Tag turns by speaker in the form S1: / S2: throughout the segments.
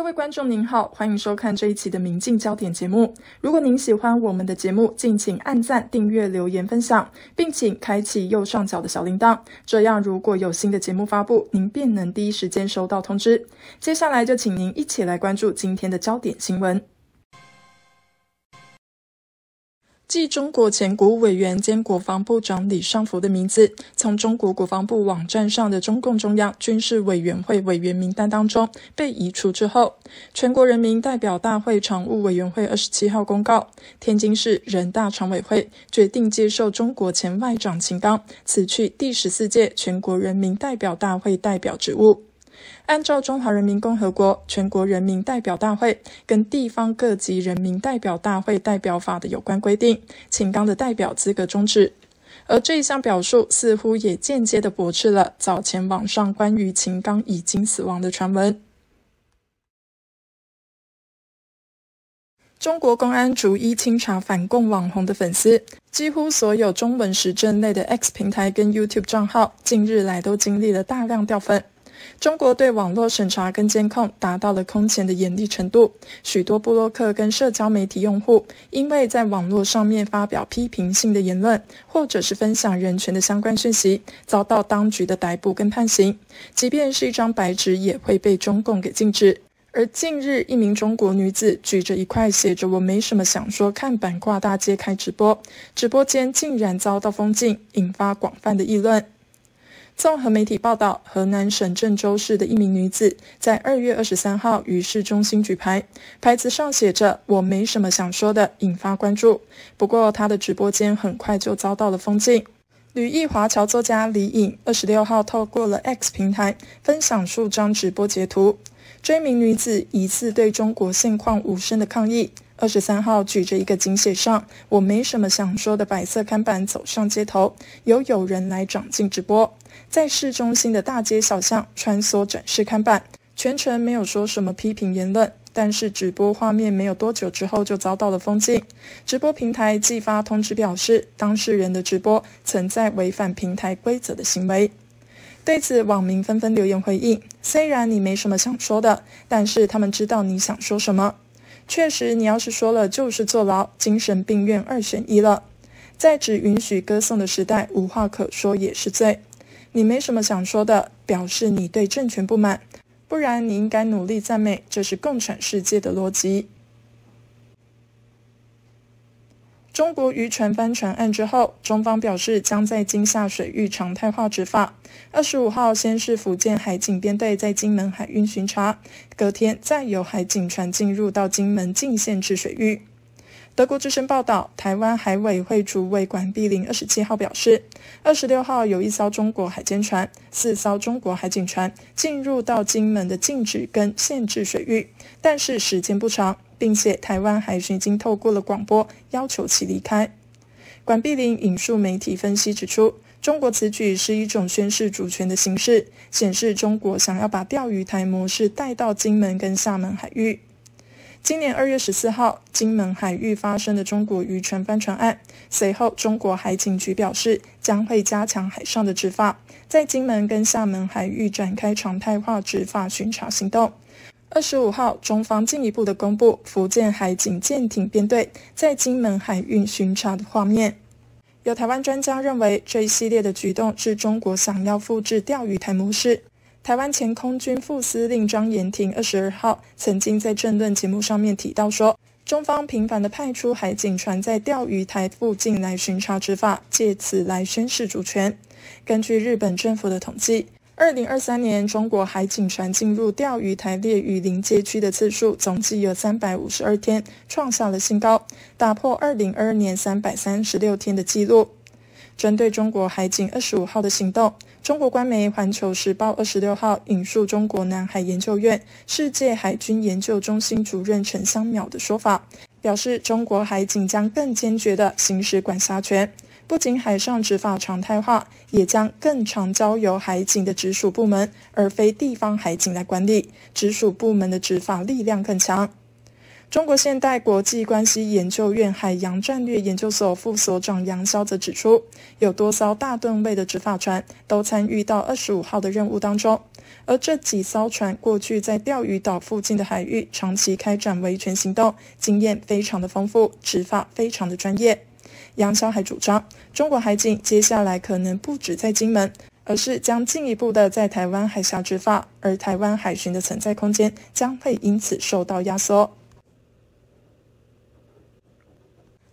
S1: 各位观众您好，欢迎收看这一期的《明镜焦点》节目。如果您喜欢我们的节目，敬请按赞、订阅、留言、分享，并请开启右上角的小铃铛。这样，如果有新的节目发布，您便能第一时间收到通知。接下来就请您一起来关注今天的焦点新闻。继中国前国务委员兼国防部长李尚福的名字从中国国防部网站上的中共中央军事委员会委员名单当中被移除之后，全国人民代表大会常务委员会二十七号公告，天津市人大常委会决定接受中国前外长秦刚辞去第十四届全国人民代表大会代表职务。按照《中华人民共和国全国人民代表大会跟地方各级人民代表大会代表法》的有关规定，秦刚的代表资格终止。而这一项表述似乎也间接的驳斥了早前网上关于秦刚已经死亡的传闻。中国公安逐一清查反共网红的粉丝，几乎所有中文时政类的 X 平台跟 YouTube 账号，近日来都经历了大量掉粉。中国对网络审查跟监控达到了空前的严厉程度。许多布洛克跟社交媒体用户，因为在网络上面发表批评性的言论，或者是分享人权的相关讯息，遭到当局的逮捕跟判刑。即便是一张白纸，也会被中共给禁止。而近日，一名中国女子举着一块写着“我没什么想说”看板挂大街开直播，直播间竟然遭到封禁，引发广泛的议论。综合媒体报道，河南省郑州市的一名女子在二月二十三号于市中心举牌，牌子上写着“我没什么想说的”，引发关注。不过，她的直播间很快就遭到了封禁。旅意华侨作家李颖二十六号透过了 X 平台分享数张直播截图，追名女子疑似对中国现况无声的抗议。二十三号，举着一个“警写上，我没什么想说的”白色看板走上街头，有有人来掌镜直播，在市中心的大街小巷穿梭展示看板，全程没有说什么批评言论，但是直播画面没有多久之后就遭到了封禁。直播平台即发通知表示，当事人的直播存在违反平台规则的行为。对此，网民纷纷留言回应：“虽然你没什么想说的，但是他们知道你想说什么。”确实，你要是说了，就是坐牢、精神病院二选一了。在只允许歌颂的时代，无话可说也是罪。你没什么想说的，表示你对政权不满，不然你应该努力赞美。这是共产世界的逻辑。中国渔船翻船案之后，中方表示将在金夏水域常态化执法。二十五号先是福建海警编队在金门海运巡查，隔天再由海警船进入到金门禁限制水域。德国之声报道，台湾海委会主委管碧林二十七号表示，二十六号有一艘中国海监船、四艘中国海警船进入到金门的禁止跟限制水域，但是时间不长。并且，台湾海巡已经透过了广播要求其离开。管碧玲引述媒体分析指出，中国此举是一种宣示主权的形式，显示中国想要把钓鱼台模式带到金门跟厦门海域。今年二月十四号，金门海域发生的中国渔船翻船案，随后中国海警局表示将会加强海上的执法，在金门跟厦门海域展开常态化执法巡查行动。二十五号，中方进一步的公布福建海警舰艇编队在金门海域巡查的画面。有台湾专家认为，这一系列的举动是中国想要复制钓鱼台模式。台湾前空军副司令张延廷二十二号曾经在政论节目上面提到说，中方频繁的派出海警船在钓鱼台附近来巡查执法，借此来宣示主权。根据日本政府的统计。二零二三年，中国海警船进入钓鱼台列屿临界区的次数总计有三百五十二天，创下了新高，打破二零二二年三百三十六天的记录。针对中国海警二十五号的行动，中国官媒《环球时报》二十六号引述中国南海研究院、世界海军研究中心主任陈湘淼的说法，表示中国海警将更坚决地行使管辖权。不仅海上执法常态化，也将更常交由海警的直属部门，而非地方海警来管理。直属部门的执法力量更强。中国现代国际关系研究院海洋战略研究所副所长杨潇则指出，有多艘大吨位的执法船都参与到二十五号的任务当中，而这几艘船过去在钓鱼岛附近的海域长期开展维权行动，经验非常的丰富，执法非常的专业。杨小还主张，中国海警接下来可能不止在金门，而是将进一步的在台湾海峡执法，而台湾海巡的存在空间将会因此受到压缩。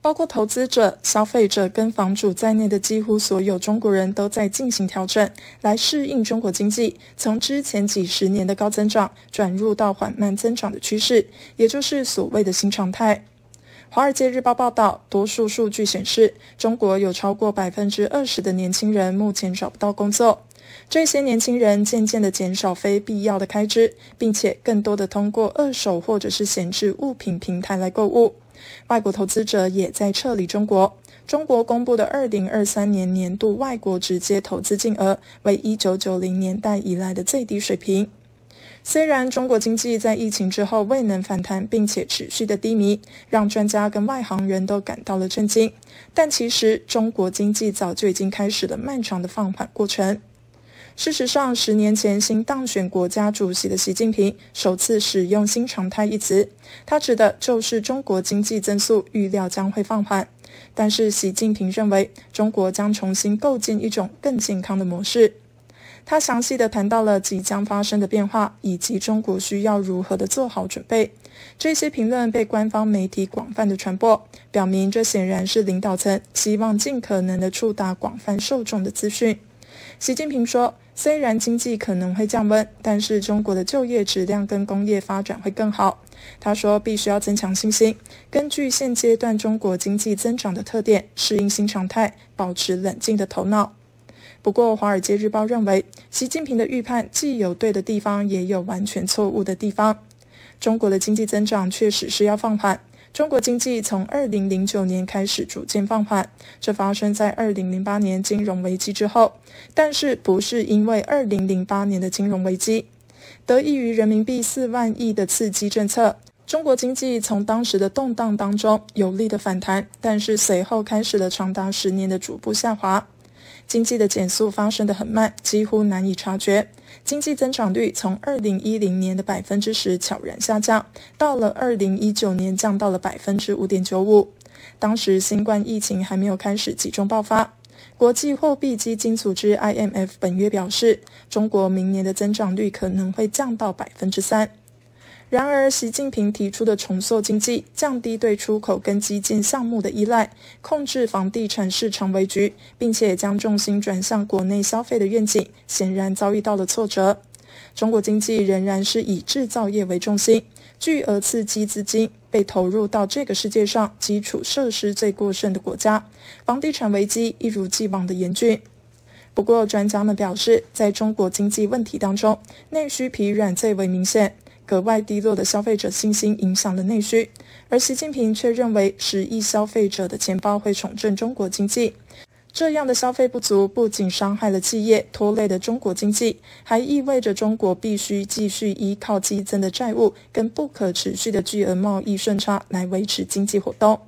S1: 包括投资者、消费者跟房主在内的几乎所有中国人都在进行调整，来适应中国经济从之前几十年的高增长转入到缓慢增长的趋势，也就是所谓的新常态。《华尔街日报》报道，多数数据显示，中国有超过百分之二十的年轻人目前找不到工作。这些年轻人渐渐的减少非必要的开支，并且更多的通过二手或者是闲置物品平台来购物。外国投资者也在撤离中国。中国公布的二零二三年年度外国直接投资净额为一九九零年代以来的最低水平。虽然中国经济在疫情之后未能反弹，并且持续的低迷，让专家跟外行人都感到了震惊。但其实中国经济早就已经开始了漫长的放缓过程。事实上，十年前新当选国家主席的习近平首次使用“新常态”一词，他指的就是中国经济增速预料将会放缓。但是习近平认为，中国将重新构建一种更健康的模式。他详细的谈到了即将发生的变化，以及中国需要如何的做好准备。这些评论被官方媒体广泛的传播，表明这显然是领导层希望尽可能的触达广泛受众的资讯。习近平说：“虽然经济可能会降温，但是中国的就业质量跟工业发展会更好。”他说：“必须要增强信心，根据现阶段中国经济增长的特点，适应新常态，保持冷静的头脑。”不过，《华尔街日报》认为，习近平的预判既有对的地方，也有完全错误的地方。中国的经济增长确实是要放缓。中国经济从2009年开始逐渐放缓，这发生在2008年金融危机之后，但是不是因为2008年的金融危机？得益于人民币四万亿的刺激政策，中国经济从当时的动荡当中有力的反弹，但是随后开始了长达十年的逐步下滑。经济的减速发生的很慢，几乎难以察觉。经济增长率从2010年的百分之十悄然下降，到了2019年降到了百分之五点九五。当时新冠疫情还没有开始集中爆发。国际货币基金组织 （IMF） 本月表示，中国明年的增长率可能会降到百分之三。然而，习近平提出的重塑经济、降低对出口跟基建项目的依赖、控制房地产市场危局，并且将重心转向国内消费的愿景，显然遭遇到了挫折。中国经济仍然是以制造业为重心，巨额刺激资金被投入到这个世界上基础设施最过剩的国家，房地产危机一如既往的严峻。不过，专家们表示，在中国经济问题当中，内需疲软最为明显。格外低落的消费者信心影响了内需，而习近平却认为十亿消费者的钱包会重振中国经济。这样的消费不足不仅伤害了企业，拖累了中国经济，还意味着中国必须继续依靠激增的债务跟不可持续的巨额贸易顺差来维持经济活动。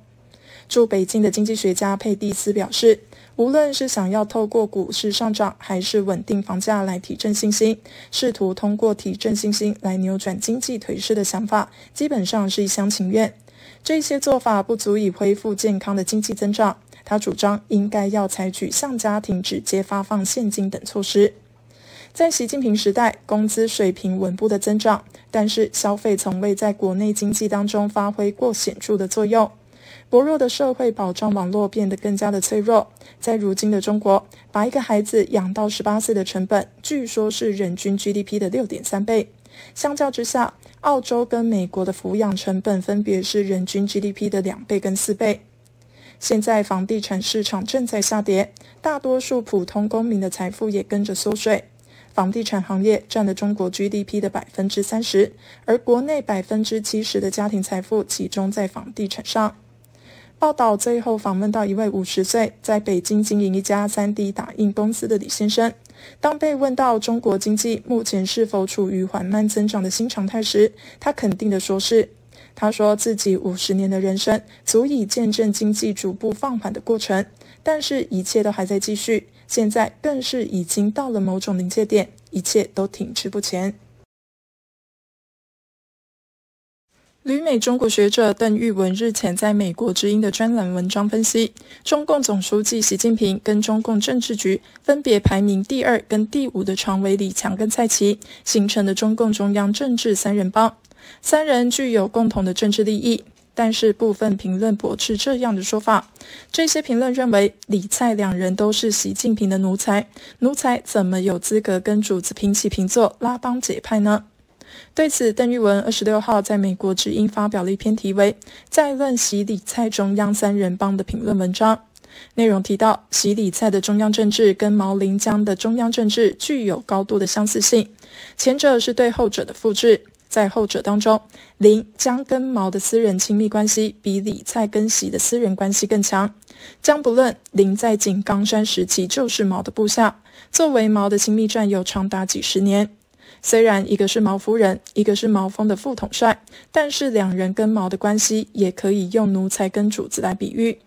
S1: 驻北京的经济学家佩蒂斯表示，无论是想要透过股市上涨，还是稳定房价来提振信心，试图通过提振信心来扭转经济颓势的想法，基本上是一厢情愿。这些做法不足以恢复健康的经济增长。他主张应该要采取向家庭直接发放现金等措施。在习近平时代，工资水平稳步的增长，但是消费从未在国内经济当中发挥过显著的作用。薄弱的社会保障网络变得更加的脆弱。在如今的中国，把一个孩子养到十八岁的成本，据说是人均 GDP 的六点三倍。相较之下，澳洲跟美国的抚养成本分别是人均 GDP 的两倍跟四倍。现在房地产市场正在下跌，大多数普通公民的财富也跟着缩水。房地产行业占了中国 GDP 的百分之三十，而国内百分之七十的家庭财富集中在房地产上。报道最后访问到一位五十岁在北京经营一家三 D 打印公司的李先生。当被问到中国经济目前是否处于缓慢增长的新常态时，他肯定的说是。他说自己五十年的人生足以见证经济逐步放缓的过程，但是一切都还在继续，现在更是已经到了某种临界点，一切都停滞不前。旅美中国学者邓玉文日前在美国《之音》的专栏文章分析，中共总书记习近平跟中共政治局分别排名第二跟第五的常委李强跟蔡奇，形成的中共中央政治三人帮，三人具有共同的政治利益。但是部分评论驳斥这样的说法，这些评论认为李蔡两人都是习近平的奴才，奴才怎么有资格跟主子平起平坐拉帮结派呢？对此，邓玉文二十六号在美国《之音》发表了一篇题为《再论习礼菜中央三人帮》的评论文章。内容提到，习礼菜的中央政治跟毛林江的中央政治具有高度的相似性，前者是对后者的复制。在后者当中，林江跟毛的私人亲密关系比李蔡跟习的私人关系更强。江不论林在井冈山时期就是毛的部下，作为毛的亲密战友长达几十年。虽然一个是毛夫人，一个是毛峰的副统帅，但是两人跟毛的关系也可以用奴才跟主子来比喻。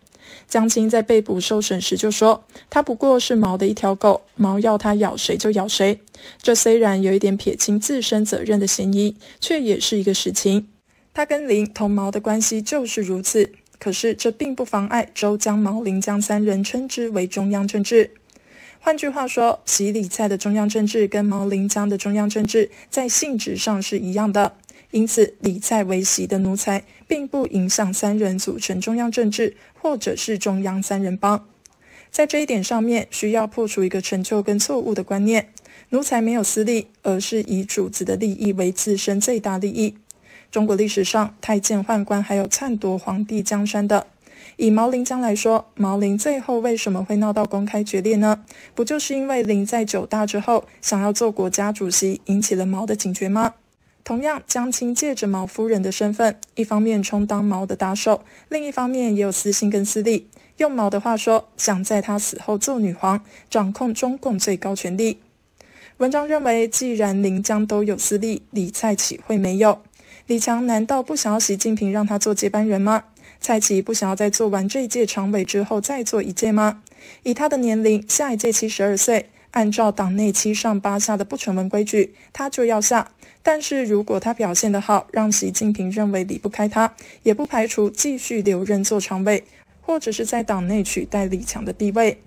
S1: 江青在被捕受审时就说：“他不过是毛的一条狗，毛要他咬谁就咬谁。”这虽然有一点撇清自身责任的嫌疑，却也是一个实情。他跟林同毛的关系就是如此。可是这并不妨碍周江毛林江三人称之为中央政治。换句话说，习李菜的中央政治跟毛林江的中央政治在性质上是一样的，因此李在为习的奴才，并不影响三人组成中央政治，或者是中央三人帮。在这一点上面，需要破除一个陈旧跟错误的观念：奴才没有私利，而是以主子的利益为自身最大利益。中国历史上，太监宦官还有篡夺皇帝江山的。以毛林江来说，毛林最后为什么会闹到公开决裂呢？不就是因为林在九大之后想要做国家主席，引起了毛的警觉吗？同样，江青借着毛夫人的身份，一方面充当毛的打手，另一方面也有私心跟私利。用毛的话说，想在他死后做女皇，掌控中共最高权力。文章认为，既然林江都有私利，李蔡岂会没有？李强难道不想要习近平让他做接班人吗？蔡奇不想要在做完这一届常委之后再做一届吗？以他的年龄，下一届七十二岁，按照党内七上八下的不成文规矩，他就要下。但是如果他表现得好，让习近平认为离不开他，也不排除继续留任做常委，或者是在党内取代李强的地位。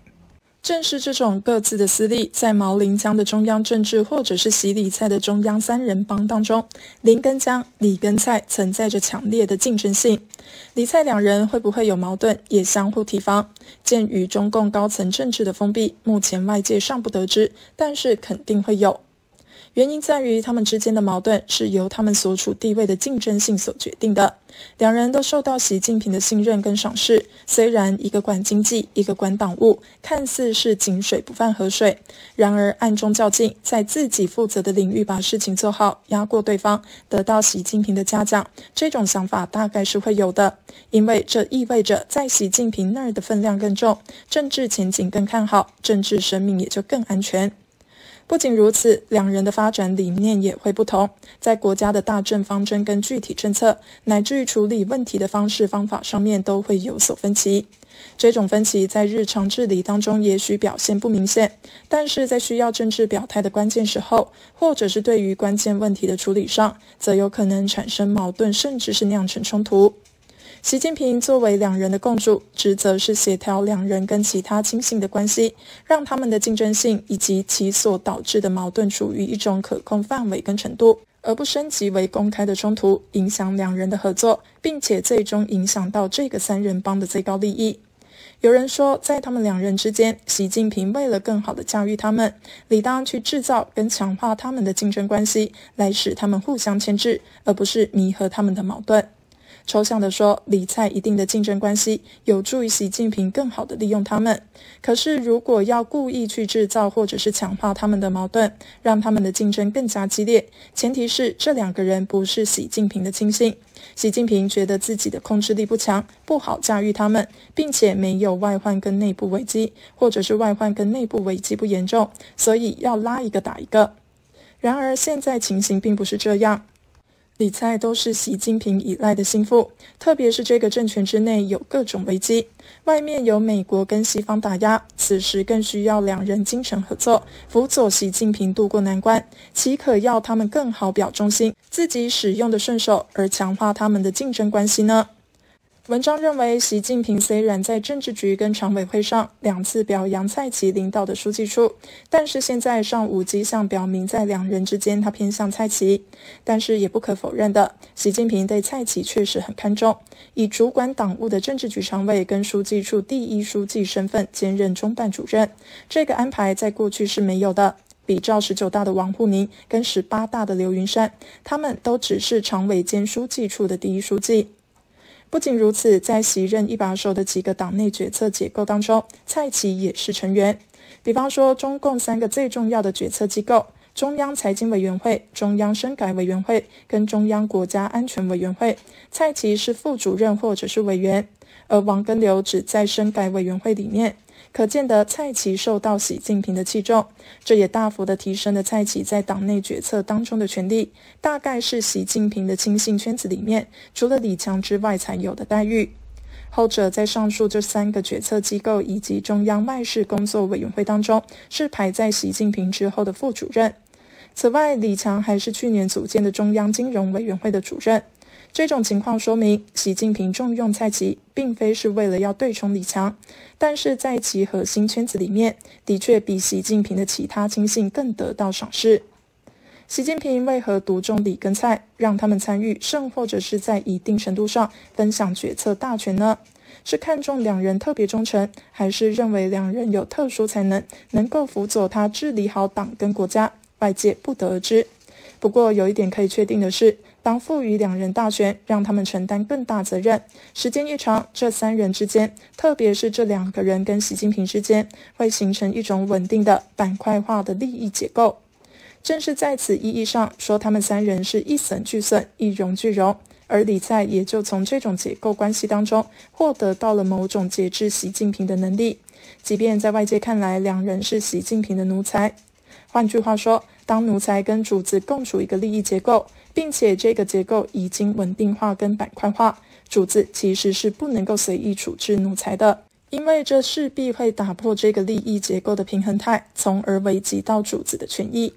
S1: 正是这种各自的私利，在毛林江的中央政治，或者是习李蔡的中央三人帮当中，林根江、李根蔡存在着强烈的竞争性。李蔡两人会不会有矛盾，也相互提防。鉴于中共高层政治的封闭，目前外界尚不得知，但是肯定会有。原因在于，他们之间的矛盾是由他们所处地位的竞争性所决定的。两人都受到习近平的信任跟赏识，虽然一个管经济，一个管党务，看似是井水不犯河水，然而暗中较劲，在自己负责的领域把事情做好，压过对方，得到习近平的嘉奖，这种想法大概是会有的，因为这意味着在习近平那儿的分量更重，政治前景更看好，政治生命也就更安全。不仅如此，两人的发展理念也会不同，在国家的大政方针跟具体政策，乃至于处理问题的方式方法上面都会有所分歧。这种分歧在日常治理当中也许表现不明显，但是在需要政治表态的关键时候，或者是对于关键问题的处理上，则有可能产生矛盾，甚至是酿成冲突。习近平作为两人的共主，职责是协调两人跟其他亲信的关系，让他们的竞争性以及其所导致的矛盾处于一种可控范围跟程度，而不升级为公开的冲突，影响两人的合作，并且最终影响到这个三人帮的最高利益。有人说，在他们两人之间，习近平为了更好的驾驭他们，理当去制造跟强化他们的竞争关系，来使他们互相牵制，而不是弥合他们的矛盾。抽象的说，理蔡一定的竞争关系，有助于习近平更好的利用他们。可是，如果要故意去制造或者是强化他们的矛盾，让他们的竞争更加激烈，前提是这两个人不是习近平的亲信。习近平觉得自己的控制力不强，不好驾驭他们，并且没有外患跟内部危机，或者是外患跟内部危机不严重，所以要拉一个打一个。然而，现在情形并不是这样。李蔡都是习近平以赖的心腹，特别是这个政权之内有各种危机，外面有美国跟西方打压，此时更需要两人精诚合作，辅佐习近平渡过难关，岂可要他们更好表忠心，自己使用的顺手，而强化他们的竞争关系呢？文章认为，习近平虽然在政治局跟常委会上两次表扬蔡奇领导的书记处，但是现在尚无迹向表明，在两人之间他偏向蔡奇。但是也不可否认的，习近平对蔡奇确实很看重。以主管党务的政治局常委跟书记处第一书记身份兼任中办主任，这个安排在过去是没有的。比照十九大的王沪宁跟十八大的刘云山，他们都只是常委兼书记处的第一书记。不仅如此，在袭任一把手的几个党内决策结构当中，蔡奇也是成员。比方说，中共三个最重要的决策机构——中央财经委员会、中央深改委员会跟中央国家安全委员会，蔡奇是副主任或者是委员，而王根流只在深改委员会里面。可见得蔡奇受到习近平的器重，这也大幅的提升了蔡奇在党内决策当中的权力，大概是习近平的亲信圈子里面，除了李强之外才有的待遇。后者在上述这三个决策机构以及中央外事工作委员会当中，是排在习近平之后的副主任。此外，李强还是去年组建的中央金融委员会的主任。这种情况说明，习近平重用蔡奇，并非是为了要对冲李强，但是在其核心圈子里面，的确比习近平的其他亲信更得到赏识。习近平为何独中李跟蔡，让他们参与甚或者是在一定程度上分享决策大权呢？是看中两人特别忠诚，还是认为两人有特殊才能，能够辅佐他治理好党跟国家？外界不得而知。不过有一点可以确定的是。当赋予两人大选，让他们承担更大责任。时间一长，这三人之间，特别是这两个人跟习近平之间，会形成一种稳定的板块化的利益结构。正是在此意义上说，他们三人是一损俱损，一荣俱荣。而李在也就从这种结构关系当中，获得到了某种节制习近平的能力。即便在外界看来，两人是习近平的奴才。换句话说，当奴才跟主子共处一个利益结构，并且这个结构已经稳定化跟板块化，主子其实是不能够随意处置奴才的，因为这势必会打破这个利益结构的平衡态，从而危及到主子的权益。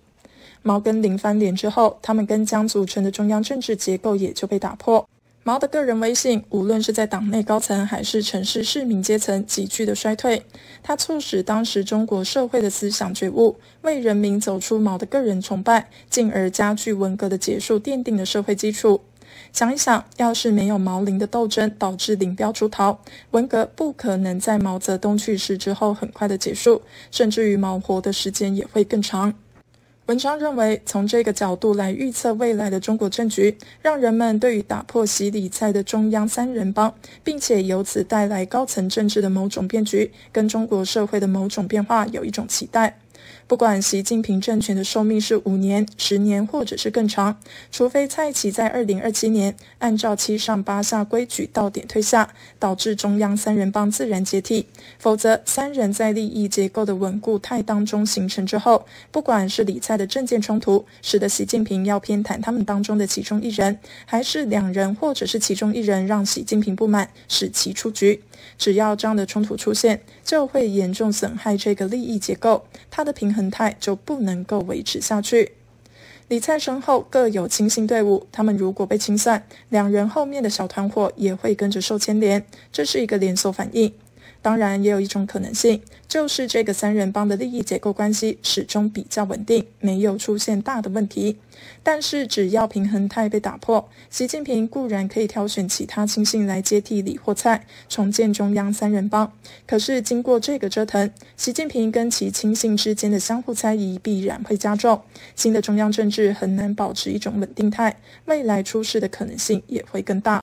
S1: 毛跟林翻脸之后，他们跟将组成的中央政治结构也就被打破。毛的个人威信，无论是在党内高层还是城市市民阶层，急剧的衰退。它促使当时中国社会的思想觉悟，为人民走出毛的个人崇拜，进而加剧文革的结束奠定了社会基础。想一想，要是没有毛林的斗争，导致林彪出逃，文革不可能在毛泽东去世之后很快的结束，甚至于毛活的时间也会更长。文章认为，从这个角度来预测未来的中国政局，让人们对于打破习李蔡的中央三人帮，并且由此带来高层政治的某种变局，跟中国社会的某种变化有一种期待。不管习近平政权的寿命是五年、十年，或者是更长，除非蔡奇在二零二七年按照七上八下规矩到点退下，导致中央三人帮自然解体，否则三人在利益结构的稳固态当中形成之后，不管是李蔡的政见冲突，使得习近平要偏袒他们当中的其中一人，还是两人，或者是其中一人让习近平不满，使其出局，只要这样的冲突出现，就会严重损害这个利益结构，他的平。恒泰就不能够维持下去。李灿身后各有亲信队伍，他们如果被清算，两人后面的小团伙也会跟着受牵连，这是一个连锁反应。当然，也有一种可能性，就是这个三人帮的利益结构关系始终比较稳定，没有出现大的问题。但是，只要平衡态被打破，习近平固然可以挑选其他亲信来接替李或蔡，重建中央三人帮。可是，经过这个折腾，习近平跟其亲信之间的相互猜疑必然会加重，新的中央政治很难保持一种稳定态，未来出事的可能性也会更大。